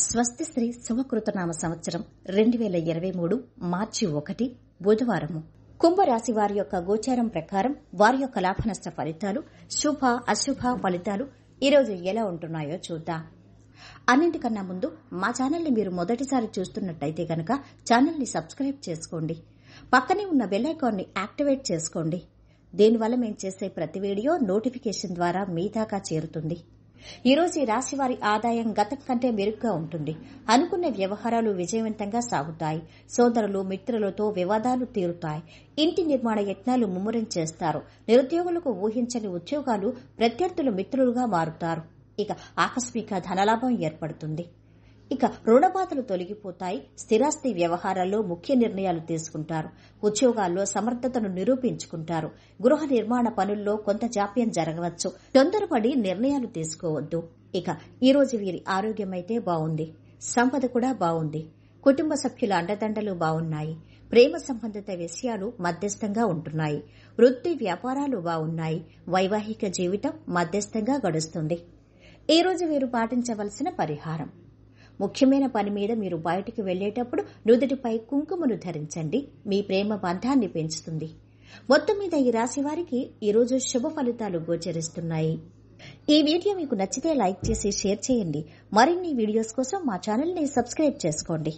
స్వస్తి శ్రీ శుభకృతనామ సంవత్సరం రెండు వేల ఇరవై మూడు మార్చి ఒకటి బుధవారము కుంభరాశి వారి యొక్క గోచారం ప్రకారం వారి యొక్క లాభనష్ట ఫలితాలు శుభ అశుభ ఫలితాలు ఈరోజు ఎలా ఉంటున్నాయో చూద్దాం అన్నింటికన్నా ముందు మా ఛానల్ని మీరు మొదటిసారి చూస్తున్నట్టయితే గనక ఛానల్ని సబ్స్క్రైబ్ చేసుకోండి పక్కనే ఉన్న బెల్ యాక్టివేట్ చేసుకోండి దీనివల్ల మేము చేసే ప్రతి వీడియో నోటిఫికేషన్ ద్వారా మీ దాకా చేరుతుంది ఈ రోజు ఈ రాశి వారి ఆదాయం గతం కంటే మెరుగ్గా ఉంటుంది అనుకున్న వ్యవహారాలు విజయవంతంగా సాగుతాయి సోదరులు మిత్రులతో వివాదాలు తీరుతాయి ఇంటి నిర్మాణ యత్నాలు ముమ్మరం చేస్తారు నిరుద్యోగులకు ఊహించని ఉద్యోగాలు ప్రత్యర్థులు మిత్రులుగా మారుతారు ఇక ఆకస్మిక ధనలాభం ఏర్పడుతుంది ఇక రుణబాధలు తొలగిపోతాయి స్థిరాస్తి వ్యవహారాల్లో ముఖ్య నిర్ణయాలు తీసుకుంటారు ఉద్యోగాల్లో సమర్థతను నిరూపించుకుంటారు గృహ నిర్మాణ పనుల్లో కొంత జాప్యం జరగవచ్చు తొందరపడి నిర్ణయాలు తీసుకోవద్దు ఇక ఈరోజు వీరి ఆరోగ్యమైతే బాగుంది సంపద కూడా బాగుంది కుటుంబ సభ్యుల అండదండలు బాగున్నాయి ప్రేమ సంబంధిత విషయాలు మధ్యస్థంగా ఉంటున్నాయి వృత్తి వ్యాపారాలు బాగున్నాయి వైవాహిక జీవితం మధ్యస్థంగా గడుస్తుంది ఈ రోజు వీరు పాటించవలసిన పరిహారం ముఖ్యమైన పని మీద మీరు బయటికి వెళ్లేటప్పుడు నుదుటిపై కుంకుమను ధరించండి మీ ప్రేమ బంధాన్ని పెంచుతుంది మొత్తం మీద ఈ రాశి వారికి ఈరోజు శుభ ఫలితాలు గోచరిస్తున్నాయి ఈ వీడియో మీకు నచ్చితే లైక్ చేసి షేర్ చేయండి మరిన్ని వీడియోస్ కోసం మా ఛానల్ని సబ్స్క్రైబ్ చేసుకోండి